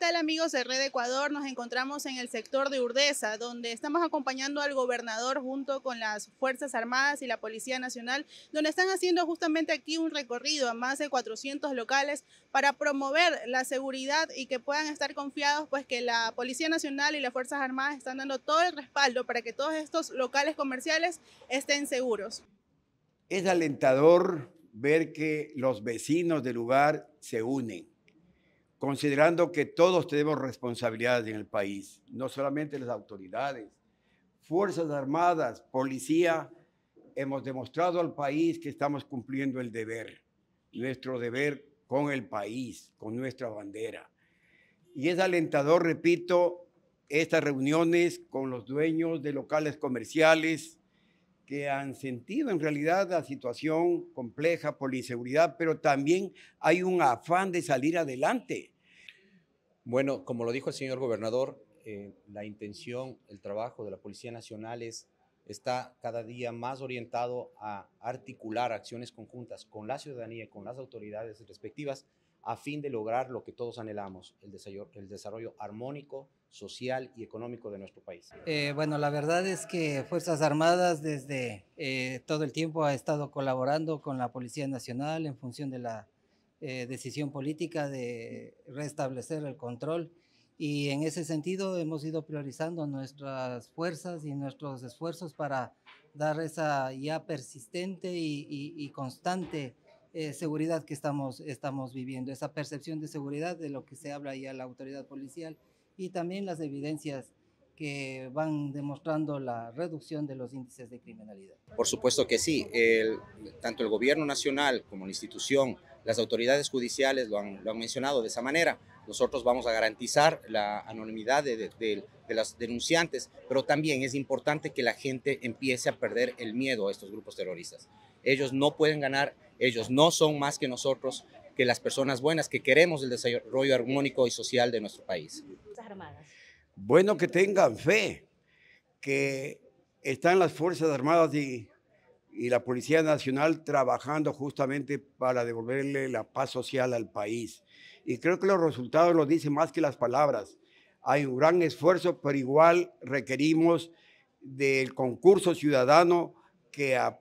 tal amigos de Red Ecuador? Nos encontramos en el sector de Urdesa, donde estamos acompañando al gobernador junto con las Fuerzas Armadas y la Policía Nacional, donde están haciendo justamente aquí un recorrido a más de 400 locales para promover la seguridad y que puedan estar confiados pues que la Policía Nacional y las Fuerzas Armadas están dando todo el respaldo para que todos estos locales comerciales estén seguros. Es alentador ver que los vecinos del lugar se unen considerando que todos tenemos responsabilidades en el país, no solamente las autoridades, Fuerzas Armadas, policía, hemos demostrado al país que estamos cumpliendo el deber, nuestro deber con el país, con nuestra bandera. Y es alentador, repito, estas reuniones con los dueños de locales comerciales, que han sentido en realidad la situación compleja por la inseguridad, pero también hay un afán de salir adelante. Bueno, como lo dijo el señor gobernador, eh, la intención, el trabajo de la Policía Nacional es, está cada día más orientado a articular acciones conjuntas con la ciudadanía y con las autoridades respectivas a fin de lograr lo que todos anhelamos, el desarrollo, el desarrollo armónico, social y económico de nuestro país. Eh, bueno, la verdad es que Fuerzas Armadas desde eh, todo el tiempo ha estado colaborando con la Policía Nacional en función de la eh, decisión política de restablecer el control y en ese sentido hemos ido priorizando nuestras fuerzas y nuestros esfuerzos para dar esa ya persistente y constante eh, seguridad que estamos, estamos viviendo, esa percepción de seguridad de lo que se habla a la autoridad policial y también las evidencias que van demostrando la reducción de los índices de criminalidad. Por supuesto que sí, tanto el gobierno nacional como la institución, las autoridades judiciales lo han, lo han mencionado de esa manera. Nosotros vamos a garantizar la anonimidad de, los de, de las denunciantes, pero también es importante que la gente empiece a perder el miedo a estos grupos terroristas ellos no pueden ganar, ellos no son más que nosotros, que las personas buenas que queremos el desarrollo armónico y social de nuestro país. Bueno, que tengan fe, que están las Fuerzas Armadas y, la Policía Nacional trabajando justamente para devolverle la paz social al país. Y creo que los resultados lo dicen más que las palabras. Hay un gran esfuerzo, pero igual requerimos del concurso ciudadano que a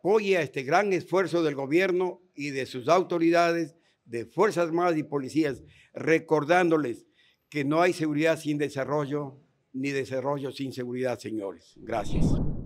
este gran esfuerzo del gobierno y de sus autoridades, de Fuerzas Armadas y Policías, recordándoles que no hay seguridad sin desarrollo, ni desarrollo sin seguridad, señores. Gracias.